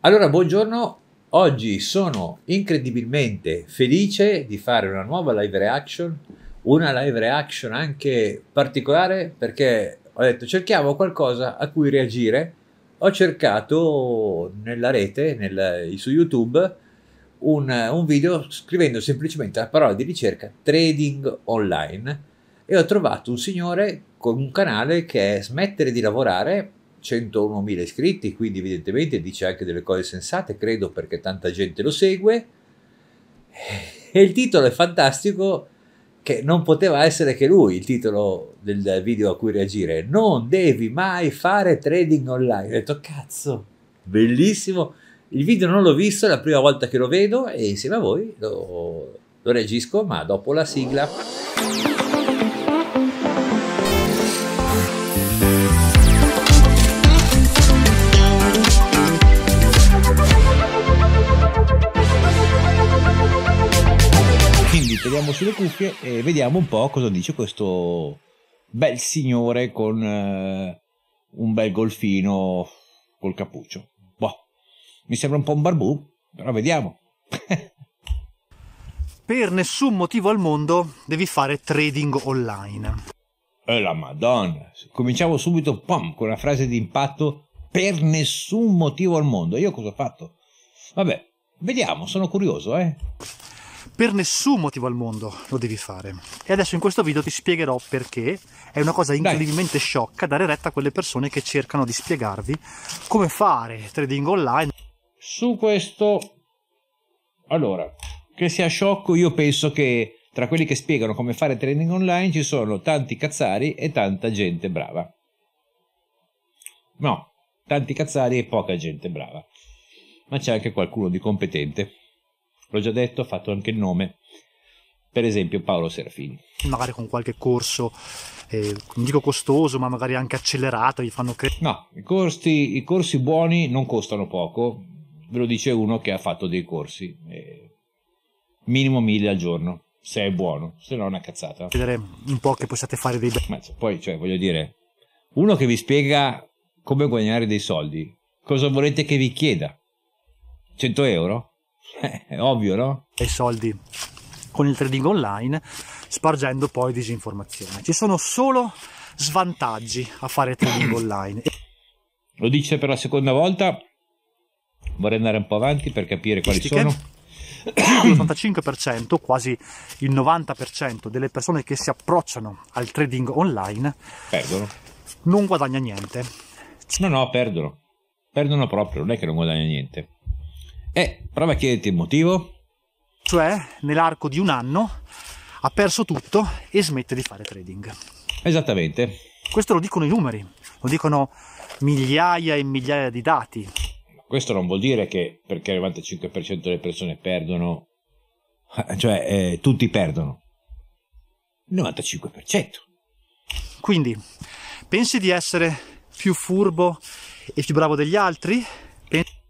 Allora, buongiorno. Oggi sono incredibilmente felice di fare una nuova live reaction, una live reaction anche particolare perché ho detto cerchiamo qualcosa a cui reagire. Ho cercato nella rete, nel, su YouTube, un, un video scrivendo semplicemente la parola di ricerca trading online e ho trovato un signore con un canale che è smettere di lavorare 101.000 iscritti, quindi evidentemente dice anche delle cose sensate, credo perché tanta gente lo segue. Eh, e il titolo è fantastico, che non poteva essere che lui il titolo del video a cui reagire. Non devi mai fare trading online. Ho detto, cazzo, bellissimo. Il video non l'ho visto, è la prima volta che lo vedo e insieme a voi lo, lo reagisco, ma dopo la sigla. mettiamo sulle cuffie e vediamo un po' cosa dice questo bel signore con eh, un bel golfino col cappuccio. Boh, mi sembra un po' un barbù, però vediamo. per nessun motivo al mondo devi fare trading online. E eh, la madonna, cominciamo subito pom, con una frase di impatto, per nessun motivo al mondo. Io cosa ho fatto? Vabbè, vediamo, sono curioso, eh per nessun motivo al mondo lo devi fare. E adesso in questo video ti spiegherò perché è una cosa incredibilmente Dai. sciocca dare retta a quelle persone che cercano di spiegarvi come fare trading online. Su questo, allora, che sia sciocco, io penso che tra quelli che spiegano come fare trading online ci sono tanti cazzari e tanta gente brava. No, tanti cazzari e poca gente brava. Ma c'è anche qualcuno di competente l'ho già detto, ho fatto anche il nome, per esempio Paolo Serafini. Magari con qualche corso, eh, non dico costoso, ma magari anche accelerato, gli fanno credere. No, i, corsi, i corsi buoni non costano poco, ve lo dice uno che ha fatto dei corsi, eh, minimo mille al giorno, se è buono, se no è una cazzata. Vedere un po' che possiate fare dei... ma poi, cioè, voglio dire, uno che vi spiega come guadagnare dei soldi, cosa volete che vi chieda? 100 euro? Eh, è ovvio, no? E soldi con il trading online, spargendo poi disinformazione. Ci sono solo svantaggi a fare trading online. Lo dice per la seconda volta. Vorrei andare un po' avanti per capire quali sono. L'85%, quasi il 90% delle persone che si approcciano al trading online perdono. Non guadagna niente. No, no, perdono. Perdono proprio, non è che non guadagna niente e eh, prova a chiederti il motivo. Cioè, nell'arco di un anno ha perso tutto e smette di fare trading. Esattamente. Questo lo dicono i numeri, lo dicono migliaia e migliaia di dati. Questo non vuol dire che perché il 95% delle persone perdono, cioè eh, tutti perdono. Il 95%. Quindi, pensi di essere più furbo e più bravo degli altri?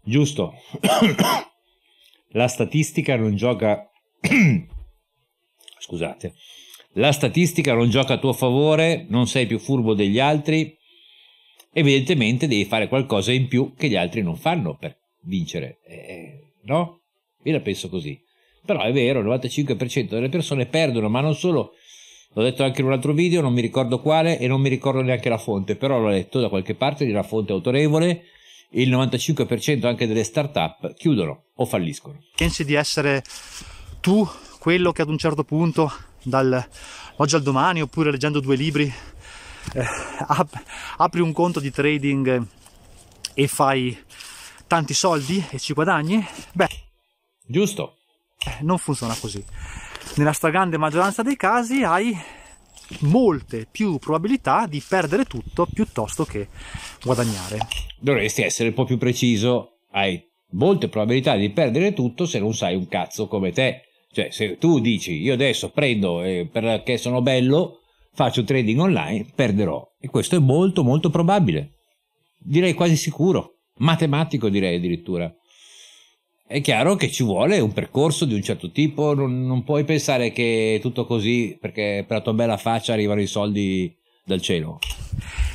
Giusto. La statistica non gioca... Scusate. La statistica non gioca a tuo favore, non sei più furbo degli altri. Evidentemente devi fare qualcosa in più che gli altri non fanno per vincere. Eh, no? Io la penso così. Però è vero, il 95% delle persone perdono, ma non solo... L'ho detto anche in un altro video, non mi ricordo quale e non mi ricordo neanche la fonte, però l'ho letto da qualche parte di una fonte autorevole e il 95% anche delle start-up chiudono o falliscono. Pensi di essere tu quello che ad un certo punto, dal oggi al domani, oppure leggendo due libri, eh, ap- apri un conto di trading e fai tanti soldi e ci guadagni? Beh, giusto. Eh, non funziona così. Nella stragrande maggioranza dei casi hai molte più probabilità di perdere tutto piuttosto che guadagnare. Dovresti essere un po' più preciso, hai molte probabilità di perdere tutto se non sai un cazzo come te. Cioè, se tu dici io adesso prendo eh, perché sono bello, faccio trading online, perderò. E questo è molto molto probabile. Direi quasi sicuro, matematico direi addirittura è chiaro che ci vuole un percorso di un certo tipo, non, non puoi pensare che tutto così, perché per la tua bella faccia arrivano i soldi dal cielo.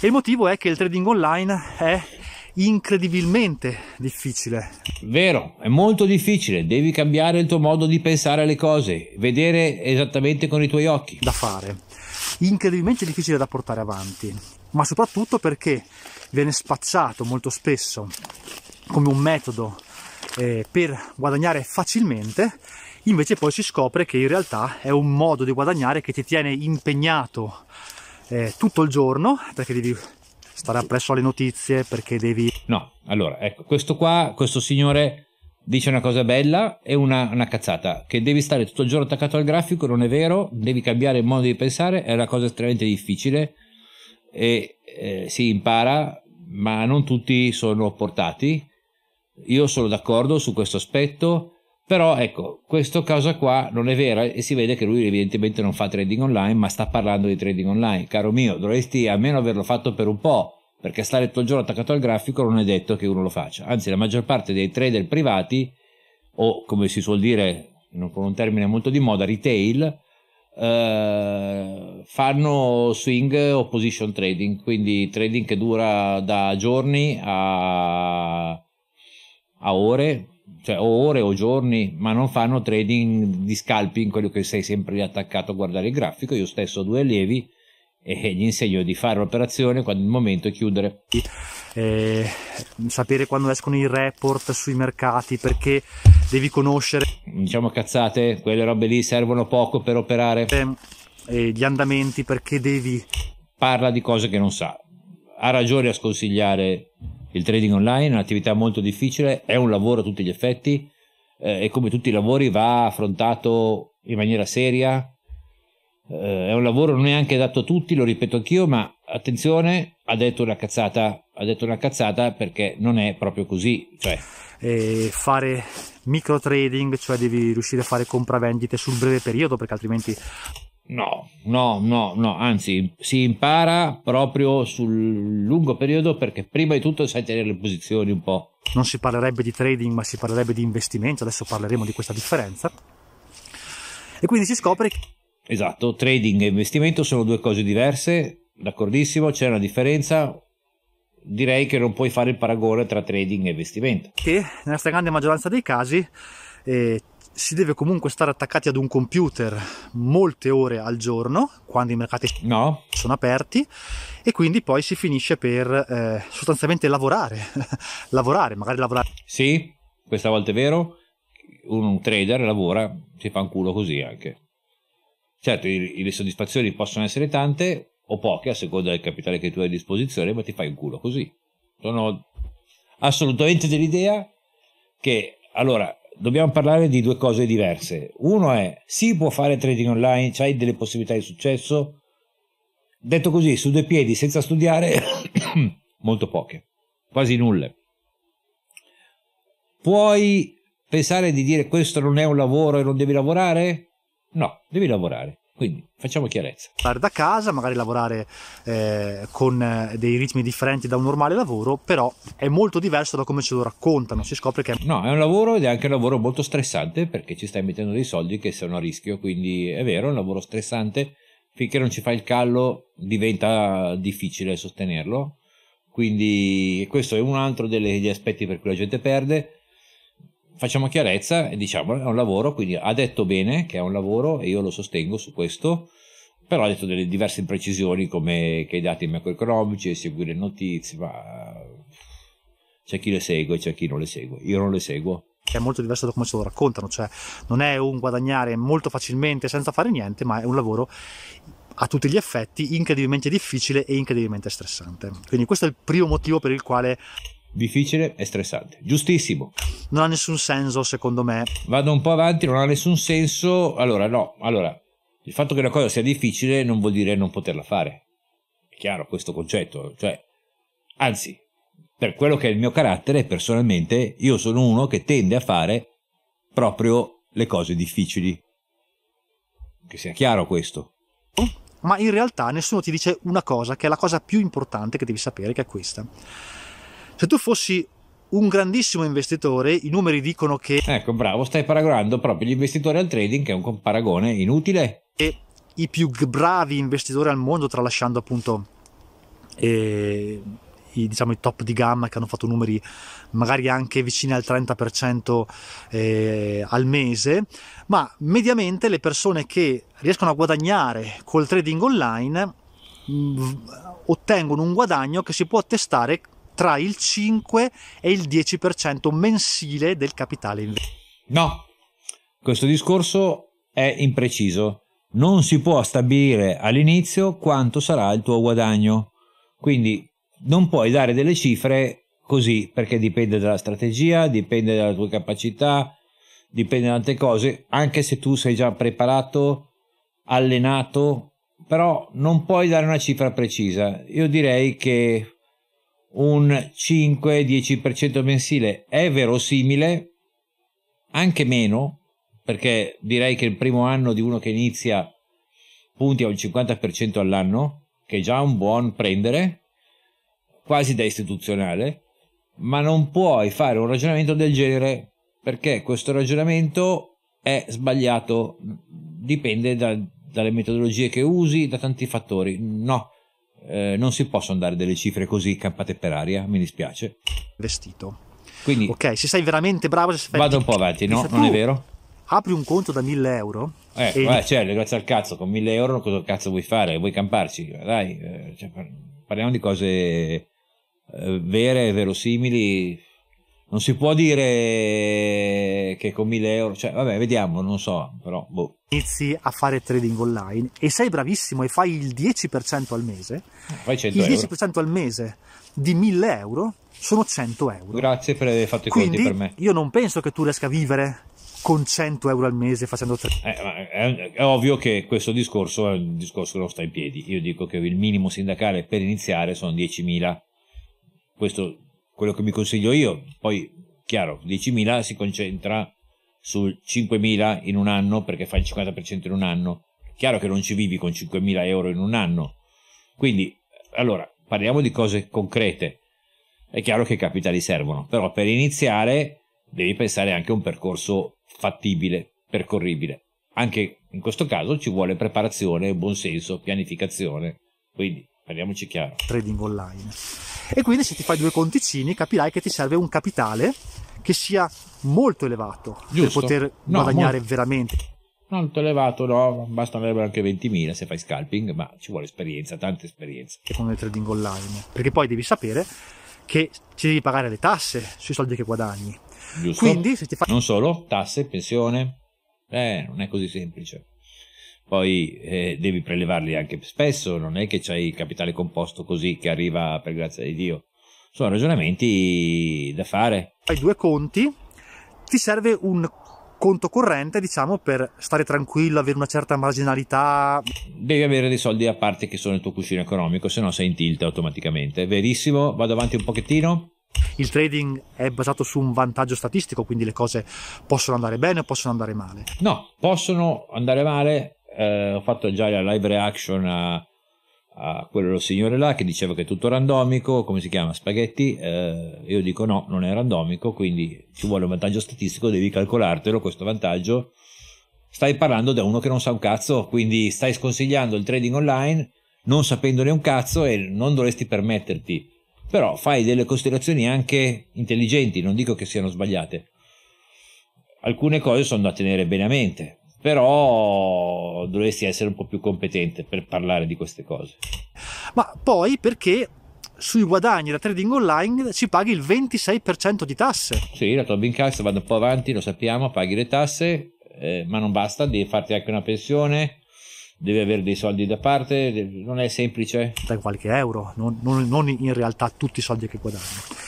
E il motivo è che il trading online è incredibilmente difficile. Vero, è molto difficile, devi cambiare il tuo modo di pensare alle cose, vedere esattamente con i tuoi occhi. Da fare, incredibilmente difficile da portare avanti, ma soprattutto perché viene spacciato molto spesso come un metodo eh, per guadagnare facilmente, invece poi si scopre che in realtà è un modo di guadagnare che ti tiene impegnato eh, tutto il giorno, perché devi stare appresso alle notizie, perché devi... No, allora, ecco, questo qua, questo signore dice una cosa bella e una, una, cazzata, che devi stare tutto il giorno attaccato al grafico, non è vero, devi cambiare il modo di pensare, è una cosa estremamente difficile e eh, si impara, ma non tutti sono portati io sono d'accordo su questo aspetto, però ecco, questa cosa qua non è vera e si vede che lui evidentemente non fa trading online, ma sta parlando di trading online. Caro mio, dovresti almeno averlo fatto per un po', perché stare tutto il giorno attaccato al grafico non è detto che uno lo faccia. Anzi, la maggior parte dei trader privati, o come si suol dire con un termine molto di moda, retail, eh, fanno swing o position trading, quindi trading che dura da giorni a a ore, cioè o ore o giorni, ma non fanno trading di scalping, quello che sei sempre attaccato a guardare il grafico. Io stesso ho due allievi e gli insegno di fare l'operazione quando il momento è chiudere. Eh, sapere quando escono i report sui mercati perché devi conoscere. Diciamo cazzate, quelle robe lì servono poco per operare. Eh, gli andamenti perché devi. Parla di cose che non sa. Ha ragione a sconsigliare il trading online è un'attività molto difficile, è un lavoro a tutti gli effetti eh, e come tutti i lavori va affrontato in maniera seria. Eh, è un lavoro non è anche adatto a tutti, lo ripeto anch'io, ma attenzione, ha detto una cazzata, ha detto una cazzata perché non è proprio così. Cioè... Eh, fare micro trading, cioè devi riuscire a fare compravendite sul breve periodo perché altrimenti No, no, no, no, anzi si impara proprio sul lungo periodo perché prima di tutto sai tenere le posizioni un po'. Non si parlerebbe di trading ma si parlerebbe di investimento, adesso parleremo di questa differenza. E quindi si scopre... Che... Esatto, trading e investimento sono due cose diverse, d'accordissimo, c'è una differenza, direi che non puoi fare il paragone tra trading e investimento. Che nella stragrande maggioranza dei casi eh, si deve comunque stare attaccati ad un computer molte ore al giorno, quando i mercati no. sono aperti, e quindi poi si finisce per eh, sostanzialmente lavorare, lavorare, magari lavorare. Sì, questa volta è vero, un trader lavora, si fa un culo così anche. Certo, le soddisfazioni possono essere tante o poche a seconda del capitale che tu hai a disposizione, ma ti fai un culo così. Sono assolutamente dell'idea che allora dobbiamo parlare di due cose diverse. Uno è, si può fare trading online, c'hai delle possibilità di successo? Detto così, su due piedi, senza studiare, molto poche, quasi nulle. Puoi pensare di dire questo non è un lavoro e non devi lavorare? No, devi lavorare. Quindi facciamo chiarezza. Da casa, magari lavorare eh, con eh, dei ritmi differenti da un normale lavoro, però è molto diverso da come ce lo raccontano. Si scopre che. No, è un lavoro ed è anche un lavoro molto stressante perché ci stai mettendo dei soldi che sono a rischio. Quindi è vero, è un lavoro stressante. Finché non ci fai il callo diventa difficile sostenerlo. Quindi questo è un altro degli aspetti per cui la gente perde facciamo chiarezza e diciamo è un lavoro, quindi ha detto bene che è un lavoro e io lo sostengo su questo, però ha detto delle diverse imprecisioni come che i dati macroeconomici, seguire notizie, ma c'è chi le segue, c'è chi non le segue, io non le seguo che è molto diverso da come ce lo raccontano, cioè non è un guadagnare molto facilmente senza fare niente, ma è un lavoro a tutti gli effetti incredibilmente difficile e incredibilmente stressante. Quindi questo è il primo motivo per il quale difficile e stressante. Giustissimo. Non ha nessun senso, secondo me. Vado un po' avanti, non ha nessun senso. Allora, no, allora, il fatto che una cosa sia difficile non vuol dire non poterla fare. È chiaro questo concetto, cioè, anzi, per quello che è il mio carattere, personalmente, io sono uno che tende a fare proprio le cose difficili. Che sia chiaro questo. Ma in realtà nessuno ti dice una cosa che è la cosa più importante che devi sapere, che è questa se tu fossi un grandissimo investitore, i numeri dicono che... Ecco, bravo, stai paragonando proprio gli investitori al trading, che è un paragone inutile. E i più bravi investitori al mondo, tralasciando appunto eh, i, diciamo, i, top di gamma che hanno fatto numeri magari anche vicini al 30% eh, al mese, ma mediamente le persone che riescono a guadagnare col trading online mh, mm, ottengono un guadagno che si può attestare tra il 5 e il 10% mensile del capitale investito. No, questo discorso è impreciso. Non si può stabilire all'inizio quanto sarà il tuo guadagno. Quindi non puoi dare delle cifre così perché dipende dalla strategia, dipende dalla tua capacità, dipende da altre cose, anche se tu sei già preparato, allenato, però non puoi dare una cifra precisa. Io direi che un 5-10% mensile è verosimile, anche meno, perché direi che il primo anno di uno che inizia punti a un 50% all'anno, che è già un buon prendere, quasi da istituzionale, ma non puoi fare un ragionamento del genere perché questo ragionamento è sbagliato, dipende da, dalle metodologie che usi, da tanti fattori. No, eh, non si possono dare delle cifre così campate per aria, mi dispiace. Vestito. Quindi, ok, se sei veramente bravo, se fai vado un po' avanti, no? Non è vero? Apri un conto da 1000 euro. Eh, e... vabbè, cioè, grazie al cazzo, con 1000 euro cosa cazzo vuoi fare? Vuoi camparci? Dai, eh, cioè, parliamo di cose eh, vere, verosimili, non si può dire che con 1000 euro, cioè vabbè, vediamo, non so, però boh. Inizi a fare trading online e sei bravissimo e fai il 10% al mese, eh, fai 100 il 10% al mese di 1000 euro sono 100 euro. Grazie per aver fatto i Quindi, conti per me. Io non penso che tu riesca a vivere con 100 euro al mese facendo trading. Eh, eh, è, è, ovvio che questo discorso è un discorso che non sta in piedi. Io dico che il minimo sindacale per iniziare sono 10.000. Questo quello che mi consiglio io. Poi, chiaro, 10.000 si concentra sul 5.000 in un anno perché fa il 50% in un anno. Chiaro che non ci vivi con 5.000 euro in un anno. Quindi, allora, parliamo di cose concrete. È chiaro che i capitali servono, però per iniziare devi pensare anche a un percorso fattibile, percorribile. Anche in questo caso ci vuole preparazione, buonsenso, pianificazione. Quindi, parliamoci chiaro. Trading online. E quindi se ti fai due conticini capirai che ti serve un capitale che sia molto elevato Giusto. per poter no, guadagnare molto. veramente. Molto elevato, no, basterebbero anche 20.000 se fai scalping, ma ci vuole esperienza, tanta esperienza. Che con il trading online, perché poi devi sapere che ci devi pagare le tasse sui soldi che guadagni. Giusto. Quindi se ti fai... Non solo, tasse, pensione, eh, non è così semplice poi eh, devi prelevarli anche spesso, non è che c'hai il capitale composto così che arriva per grazia di Dio. Sono ragionamenti da fare. Hai due conti, ti serve un conto corrente, diciamo, per stare tranquillo, avere una certa marginalità. Devi avere dei soldi a parte che sono il tuo cuscino economico, se no sei in tilt automaticamente. Verissimo, vado avanti un pochettino. Il trading è basato su un vantaggio statistico, quindi le cose possono andare bene o possono andare male. No, possono andare male eh, ho fatto già la live reaction a, a quello signore là che diceva che è tutto randomico, come si chiama, spaghetti, eh, io dico no, non è randomico, quindi ci vuole un vantaggio statistico, devi calcolartelo questo vantaggio. Stai parlando da uno che non sa un cazzo, quindi stai sconsigliando il trading online non sapendone un cazzo e non dovresti permetterti. Però fai delle considerazioni anche intelligenti, non dico che siano sbagliate. Alcune cose sono da tenere bene a mente però dovresti essere un po' più competente per parlare di queste cose. Ma poi perché sui guadagni da trading online ci paghi il 26% di tasse? Sì, la tua Bincast va un po' avanti, lo sappiamo, paghi le tasse, eh, ma non basta, devi farti anche una pensione, devi avere dei soldi da parte, non è semplice. Da qualche euro, non, non, non, in realtà tutti i soldi che guadagni.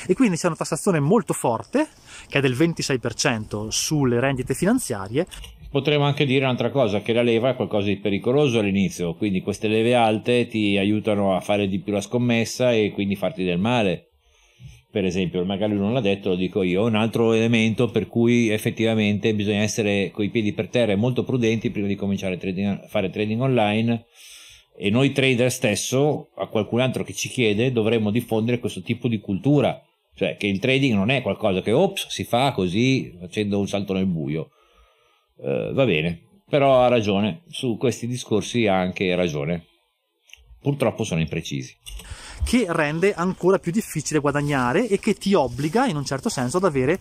E quindi c'è una tassazione molto forte, che è del 26% sulle rendite finanziarie. Potremmo anche dire un'altra cosa, che la leva è qualcosa di pericoloso all'inizio, quindi queste leve alte ti aiutano a fare di più la scommessa e quindi farti del male. Per esempio, magari lui non l'ha detto, lo dico io, un altro elemento per cui effettivamente bisogna essere coi piedi per terra e molto prudenti prima di cominciare a trading, fare trading online e noi trader stesso, a qualcun altro che ci chiede, dovremmo diffondere questo tipo di cultura, cioè che il trading non è qualcosa che ops, si fa così facendo un salto nel buio eh, va bene, però ha ragione, su questi discorsi ha anche ragione. Purtroppo sono imprecisi. Che rende ancora più difficile guadagnare e che ti obbliga in un certo senso ad avere,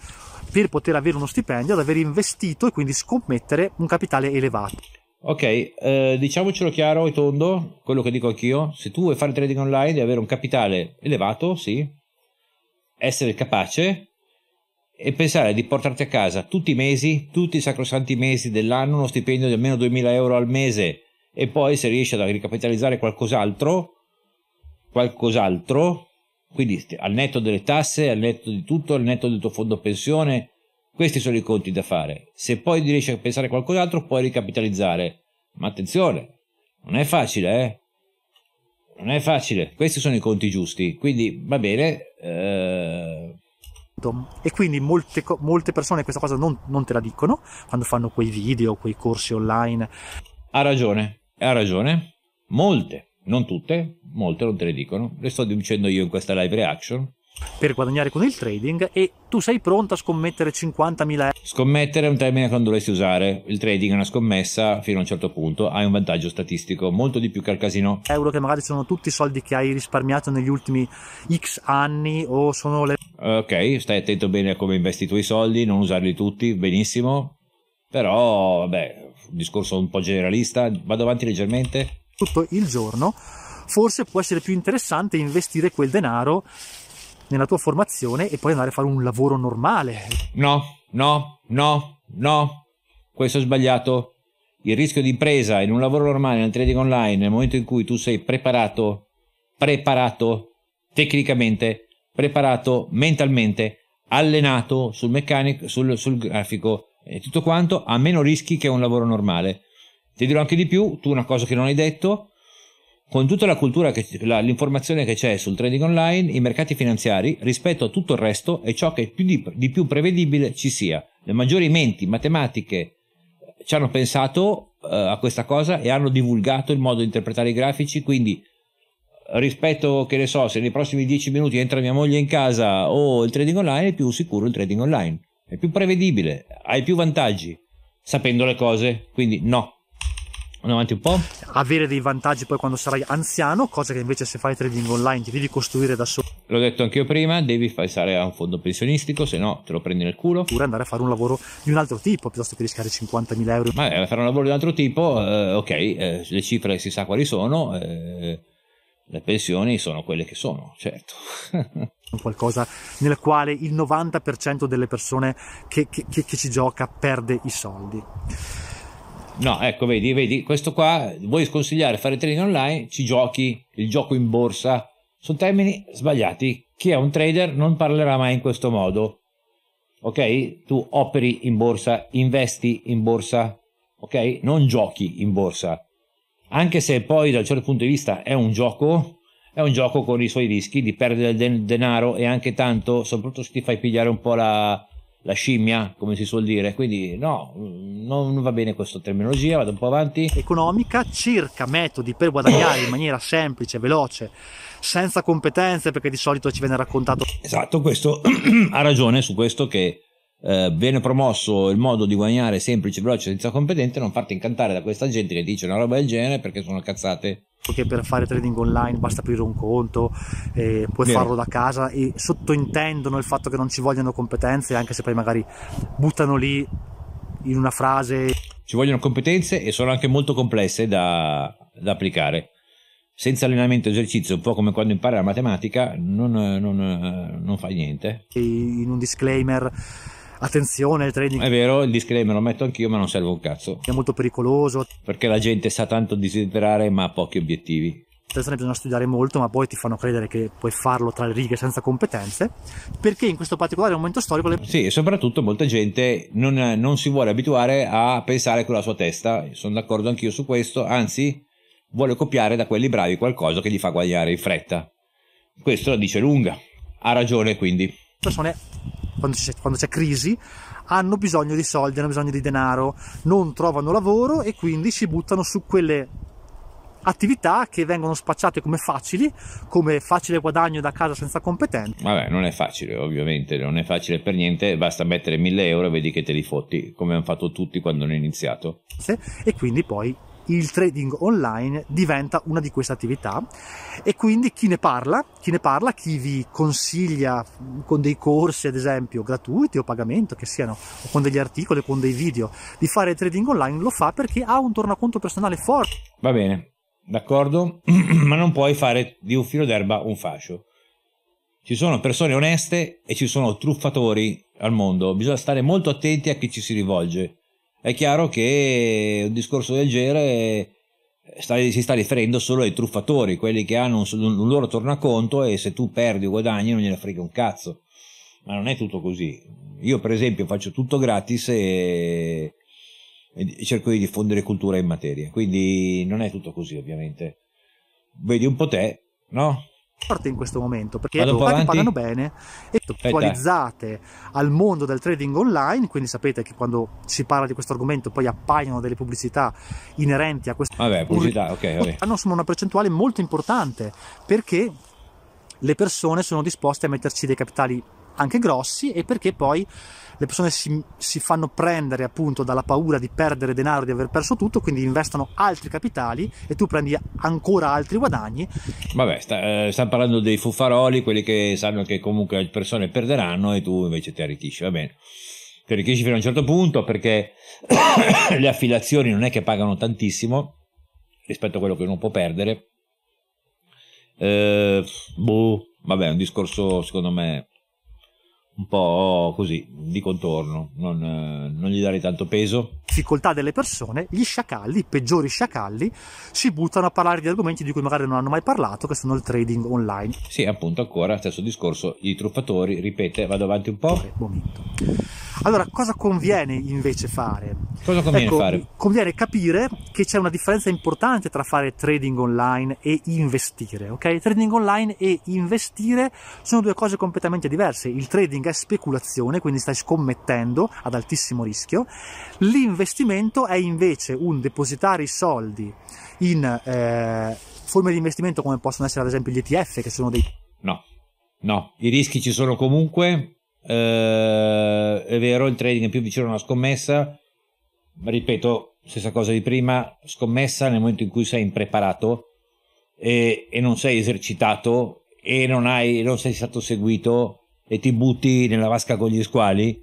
per poter avere uno stipendio, ad aver investito e quindi scommettere un capitale elevato. Ok, eh, diciamocelo chiaro e tondo, quello che dico anch'io, se tu vuoi fare trading online devi avere un capitale elevato, sì, essere capace e pensare di portarti a casa tutti i mesi, tutti i sacrosanti mesi dell'anno, uno stipendio di almeno 2000 euro al mese e poi se riesci a ricapitalizzare qualcos'altro, qualcos'altro, quindi al netto delle tasse, al netto di tutto, al netto del tuo fondo pensione, questi sono i conti da fare. Se poi riesci a pensare a qualcos'altro, puoi ricapitalizzare. Ma attenzione, non è facile, eh? Non è facile. Questi sono i conti giusti. Quindi va bene. Eh e quindi molte, molte persone questa cosa non, non te la dicono quando fanno quei video, quei corsi online. Ha ragione, ha ragione. Molte, non tutte, molte non te le dicono. Le sto dicendo io in questa live reaction per guadagnare con il trading e tu sei pronto a scommettere 50.000 euro. Scommettere è un termine che non dovresti usare, il trading è una scommessa fino a un certo punto, hai un vantaggio statistico molto di più che al casino. Euro che magari sono tutti i soldi che hai risparmiato negli ultimi x anni o sono le... Ok, stai attento bene a come investi i tuoi soldi, non usarli tutti, benissimo, però vabbè, un discorso un po' generalista, vado avanti leggermente. Tutto il giorno, forse può essere più interessante investire quel denaro nella tua formazione e poi andare a fare un lavoro normale. No, no, no, no, questo è sbagliato. Il rischio di impresa in un lavoro normale, nel trading online, nel momento in cui tu sei preparato, preparato tecnicamente, preparato mentalmente, allenato sul meccanico, sul, sul grafico e tutto quanto, ha meno rischi che un lavoro normale. Ti dirò anche di più, tu una cosa che non hai detto, con tutta la cultura, che, la, l'informazione che c'è sul trading online, i mercati finanziari, rispetto a tutto il resto, è ciò che più di, di, più prevedibile ci sia. Le maggiori menti matematiche eh, ci hanno pensato uh, a questa cosa e hanno divulgato il modo di interpretare i grafici, quindi eh, rispetto, che ne so, se nei prossimi dieci minuti entra mia moglie in casa o il trading online, è più sicuro il trading online, è più prevedibile, hai più vantaggi sapendo le cose, quindi no, Andiamo avanti un po'. Avere dei vantaggi poi quando sarai anziano, cosa che invece se fai trading online ti devi costruire da solo. L'ho detto anche io prima, devi passare a un fondo pensionistico, se no te lo prendi nel culo. Oppure andare a fare un lavoro di un altro tipo, piuttosto che rischiare 50.000 euro. Ma eh, fare un lavoro di un altro tipo, eh, ok, eh, le cifre si sa quali sono, eh, le pensioni sono quelle che sono, certo. qualcosa nel quale il 90% delle persone che, che, che, che ci gioca perde i soldi. No, ecco, vedi, vedi, questo qua, vuoi sconsigliare fare trading online, ci giochi, il gioco in borsa, sono termini sbagliati. Chi è un trader non parlerà mai in questo modo. Ok? Tu operi in borsa, investi in borsa, ok? Non giochi in borsa. Anche se poi da un certo punto di vista è un gioco, è un gioco con i suoi rischi di perdere del denaro e anche tanto, soprattutto se ti fai pigliare un po' la, la scimmia, come si suol dire, quindi no, non va bene questa terminologia, vado un po' avanti. Economica circa metodi per guadagnare in maniera semplice, veloce, senza competenze, perché di solito ci viene raccontato. Esatto, questo ha ragione su questo che eh, viene promosso il modo di guadagnare semplice, veloce, senza competente, non farti incantare da questa gente che dice una roba del genere perché sono cazzate. Che per fare trading online basta aprire un conto, eh, puoi Vero. farlo da casa e sottointendono il fatto che non ci vogliono competenze, anche se poi magari buttano lì in una frase. Ci vogliono competenze e sono anche molto complesse da, da applicare. Senza allenamento e esercizio, un po' come quando impari la matematica, non, non, non fai niente. In un disclaimer attenzione al trading. È vero, il disclaimer lo metto anch'io, ma non serve un cazzo. È molto pericoloso. Perché la gente sa tanto desiderare, ma ha pochi obiettivi. Attenzione, bisogna studiare molto, ma poi ti fanno credere che puoi farlo tra le righe senza competenze, perché in questo particolare momento storico... Le... Sì, e soprattutto molta gente non, non si vuole abituare a pensare con la sua testa, sono d'accordo anch'io su questo, anzi vuole copiare da quelli bravi qualcosa che gli fa guadagnare in fretta. Questo la dice lunga, ha ragione quindi. Persone quando c'è, quando c'è crisi, hanno bisogno di soldi, hanno bisogno di denaro, non trovano lavoro e quindi si buttano su quelle attività che vengono spacciate come facili, come facile guadagno da casa senza competenze. Vabbè, non è facile, ovviamente, non è facile per niente, basta mettere 1000 euro e vedi che te li fotti, come hanno fatto tutti quando hanno iniziato. E quindi poi il trading online diventa una di queste attività e quindi chi ne parla, chi ne parla, chi vi consiglia mm, con dei corsi ad esempio gratuiti o pagamento che siano, o con degli articoli, con dei video, di fare trading online lo fa perché ha un tornaconto personale forte. Va bene, d'accordo, ma non puoi fare di un filo d'erba un fascio. Ci sono persone oneste e ci sono truffatori al mondo, bisogna stare molto attenti a chi ci si rivolge. È chiaro che un discorso del genere sta, si sta riferendo solo ai truffatori, quelli che hanno un, un loro tornaconto e se tu perdi o guadagni non gliene frega un cazzo. Ma non è tutto così. Io per esempio faccio tutto gratis e, e cerco di diffondere cultura in materia, quindi non è tutto così ovviamente. Vedi un po' te, no? forte in questo momento perché Vado pagano, pagano bene e eh, attualizzate al mondo del trading online quindi sapete che quando si parla di questo argomento poi appaiono delle pubblicità inerenti a questo vabbè pubblicità ok vabbè. hanno una percentuale molto importante perché le persone sono disposte a metterci dei capitali anche grossi e perché poi le persone si, si, fanno prendere appunto dalla paura di perdere denaro, di aver perso tutto, quindi investono altri capitali e tu prendi ancora altri guadagni. Vabbè, sta, eh, stiamo parlando dei fuffaroli, quelli che sanno che comunque le persone perderanno e tu invece ti arricchisci, va bene. Ti arricchisci fino a un certo punto perché le affiliazioni non è che pagano tantissimo rispetto a quello che uno può perdere. Eh, boh, vabbè, è un discorso secondo me un po' così, di contorno, non, eh, non, gli darei tanto peso. Difficoltà delle persone, gli sciacalli, i peggiori sciacalli, si buttano a parlare di argomenti di cui magari non hanno mai parlato, che sono il trading online. Sì, appunto, ancora stesso discorso, i truffatori, ripete, vado avanti un po'. Un momento. Allora, cosa conviene invece fare? Cosa conviene ecco, fare? Conviene capire che c'è una differenza importante tra fare trading online e investire, ok? Trading online e investire sono due cose completamente diverse. Il trading è speculazione, quindi stai scommettendo ad altissimo rischio. L'investimento è invece un depositare i soldi in eh, forme di investimento come possono essere ad esempio gli ETF, che sono dei... No, no, i rischi ci sono comunque, eh, è vero il trading è più vicino a una scommessa ripeto stessa cosa di prima scommessa nel momento in cui sei impreparato e, e non sei esercitato e non, hai, non sei stato seguito e ti butti nella vasca con gli squali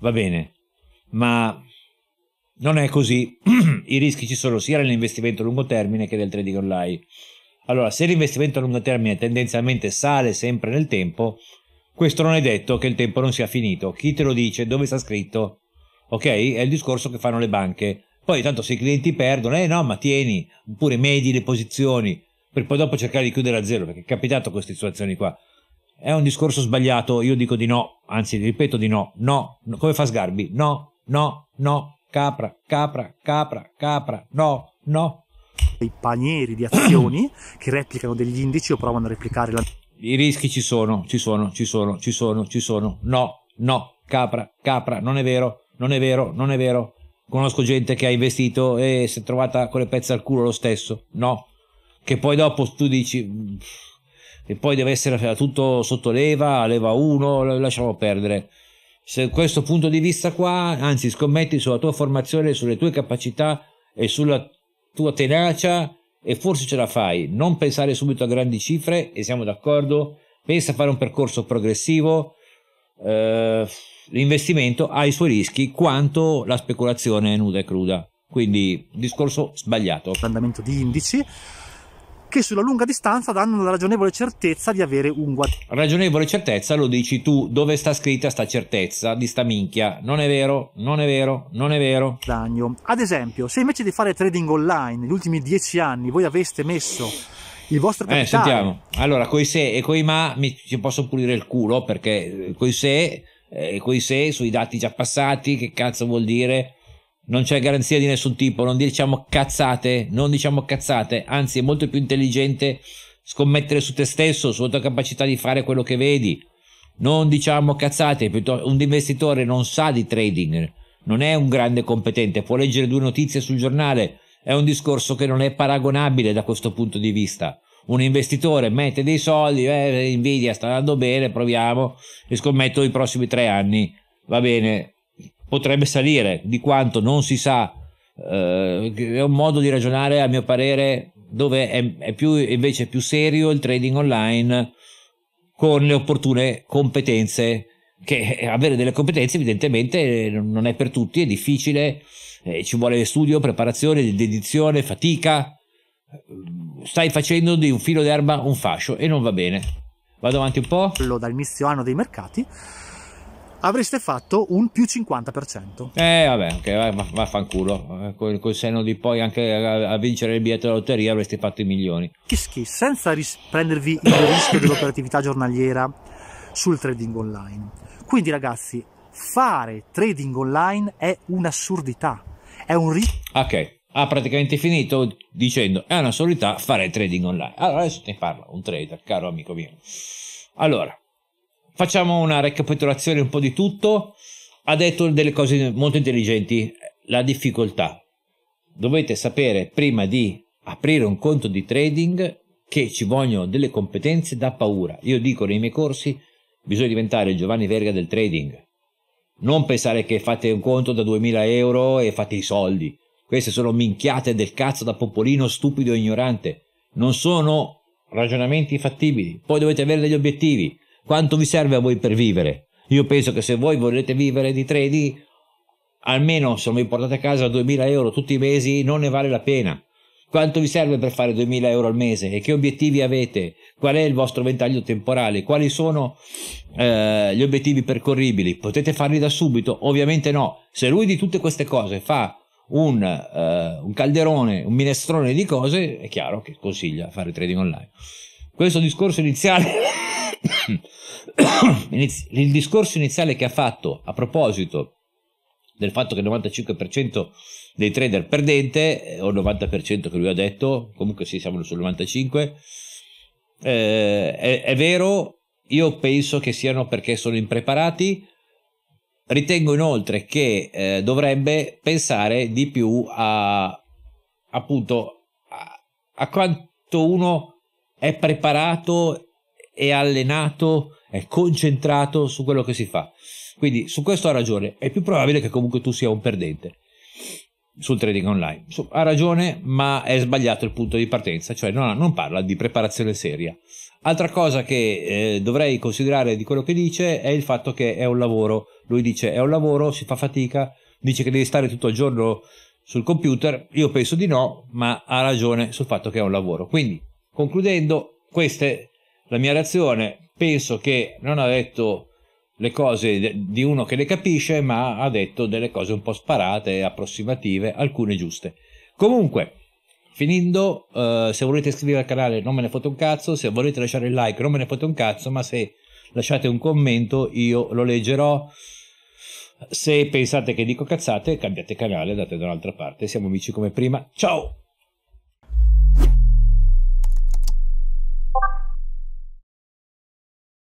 va bene ma non è così, i rischi ci sono sia nell'investimento a lungo termine che nel trading online. Allora, se l'investimento a lungo termine tendenzialmente sale sempre nel tempo, questo non è detto che il tempo non sia finito. Chi te lo dice? Dove sta scritto? Ok? È il discorso che fanno le banche. Poi tanto se i clienti perdono, eh no, ma tieni, oppure medi le posizioni, per poi dopo cercare di chiudere a zero, perché è capitato queste situazioni qua. È un discorso sbagliato, io dico di no, anzi ripeto di no, no, come fa Sgarbi? No, no, no, capra, capra, capra, capra, no, no. I panieri di azioni che replicano degli indici o provano a replicare la i rischi ci sono, ci sono, ci sono, ci sono, ci sono. No, no, capra, capra, non è vero, non è vero, non è vero. Conosco gente che ha investito e si è trovata con le pezze al culo lo stesso. No, che poi dopo tu dici e poi deve essere tutto sotto leva, leva 1, lasciamo perdere. Se questo punto di vista qua, anzi scommetti sulla tua formazione, sulle tue capacità e sulla tua tenacia e forse ce la fai. Non pensare subito a grandi cifre, e siamo d'accordo. Pensa a fare un percorso progressivo. Eh, l'investimento ha i suoi rischi quanto la speculazione nuda e cruda. Quindi discorso sbagliato. L'andamento di indici che sulla lunga distanza danno la ragionevole certezza di avere un guadagno. Ragionevole certezza lo dici tu, dove sta scritta sta certezza di sta minchia? Non è vero, non è vero, non è vero. Guadagno. Ad esempio, se invece di fare trading online negli ultimi dieci anni voi aveste messo il vostro eh, capitale... Eh, sentiamo. Allora, coi se e coi ma mi ci posso pulire il culo perché eh, coi se e eh, coi se sui dati già passati, che cazzo vuol dire? non c'è garanzia di nessun tipo, non diciamo cazzate, non diciamo cazzate, anzi è molto più intelligente scommettere su te stesso, sulla tua capacità di fare quello che vedi. Non diciamo cazzate, un investitore non sa di trading, non è un grande competente, può leggere due notizie sul giornale, è un discorso che non è paragonabile da questo punto di vista. Un investitore mette dei soldi, eh, Nvidia sta andando bene, proviamo, e scommetto i prossimi tre anni, va bene, potrebbe salire, di quanto non si sa. Eh, è un modo di ragionare, a mio parere, dove è, è più, invece più serio il trading online con le opportune competenze che avere delle competenze evidentemente non è per tutti, è difficile, eh, ci vuole studio, preparazione, dedizione, fatica. Stai facendo di un filo d'erba un fascio e non va bene. Vado avanti un po'. Dal missioano dei mercati avreste fatto un più 50%. Eh, vabbè, okay, va, vaffanculo. Eh, col, col senno di poi anche a, a vincere il biglietto della lotteria avreste fatto i milioni. Che schifo, senza ris- prendervi il rischio dell'operatività giornaliera sul trading online. Quindi, ragazzi, fare trading online è un'assurdità. È un rischio. Ok. Ha praticamente finito dicendo è una solità fare trading online. Allora adesso ne parla un trader, caro amico mio. Allora, Facciamo una recapitolazione un po' di tutto. Ha detto delle cose molto intelligenti. La difficoltà. Dovete sapere prima di aprire un conto di trading che ci vogliono delle competenze da paura. Io dico nei miei corsi bisogna diventare il Giovanni Verga del trading. Non pensare che fate un conto da 2000 euro e fate i soldi. Queste sono minchiate del cazzo da popolino stupido e ignorante. Non sono ragionamenti fattibili. Poi dovete avere degli obiettivi. Quanto vi serve a voi per vivere? Io penso che se voi volete vivere di trading, almeno se non vi portate a casa 2000 euro tutti i mesi, non ne vale la pena. Quanto vi serve per fare 2000 euro al mese? E che obiettivi avete? Qual è il vostro ventaglio temporale? Quali sono eh, gli obiettivi percorribili? Potete farli da subito? Ovviamente no. Se lui di tutte queste cose fa un, eh, un calderone, un minestrone di cose, è chiaro che consiglia fare trading online. Questo discorso iniziale... il discorso iniziale che ha fatto a proposito del fatto che il 95% dei trader perdente, eh, o il 90% che lui ha detto, comunque sì, siamo sul 95%, eh, è, è vero, io penso che siano perché sono impreparati, Ritengo inoltre che eh, dovrebbe pensare di più a appunto a, a, quanto uno è preparato è allenato, è concentrato su quello che si fa. Quindi su questo ha ragione, è più probabile che comunque tu sia un perdente sul trading online. ha ragione, ma è sbagliato il punto di partenza, cioè non, non parla di preparazione seria. Altra cosa che eh, dovrei considerare di quello che dice è il fatto che è un lavoro. Lui dice è un lavoro, si fa fatica, dice che devi stare tutto il giorno sul computer. Io penso di no, ma ha ragione sul fatto che è un lavoro. Quindi, concludendo, queste la mia reazione penso che non ha detto le cose di uno che le capisce, ma ha detto delle cose un po' sparate, approssimative, alcune giuste. Comunque, finendo, eh, se volete iscrivervi al canale non me ne fate un cazzo, se volete lasciare il like non me ne fate un cazzo, ma se lasciate un commento io lo leggerò. Se pensate che dico cazzate, cambiate canale, andate da un'altra parte, siamo amici come prima. Ciao!